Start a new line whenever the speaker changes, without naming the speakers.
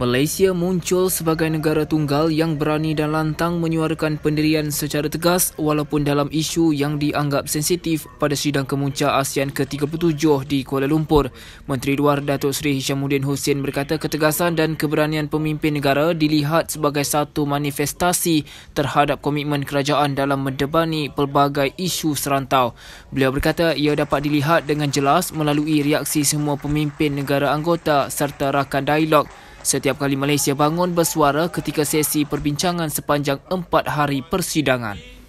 Malaysia muncul sebagai negara tunggal yang berani dan lantang menyuarakan pendirian secara tegas walaupun dalam isu yang dianggap sensitif pada sidang kemuncak ASEAN ke-37 di Kuala Lumpur. Menteri Luar Datuk Seri Hishamuddin Hussein berkata ketegasan dan keberanian pemimpin negara dilihat sebagai satu manifestasi terhadap komitmen kerajaan dalam mendebani pelbagai isu serantau. Beliau berkata ia dapat dilihat dengan jelas melalui reaksi semua pemimpin negara anggota serta rakan dialog Setiap kali Malaysia bangun bersuara ketika sesi perbincangan sepanjang empat hari persidangan.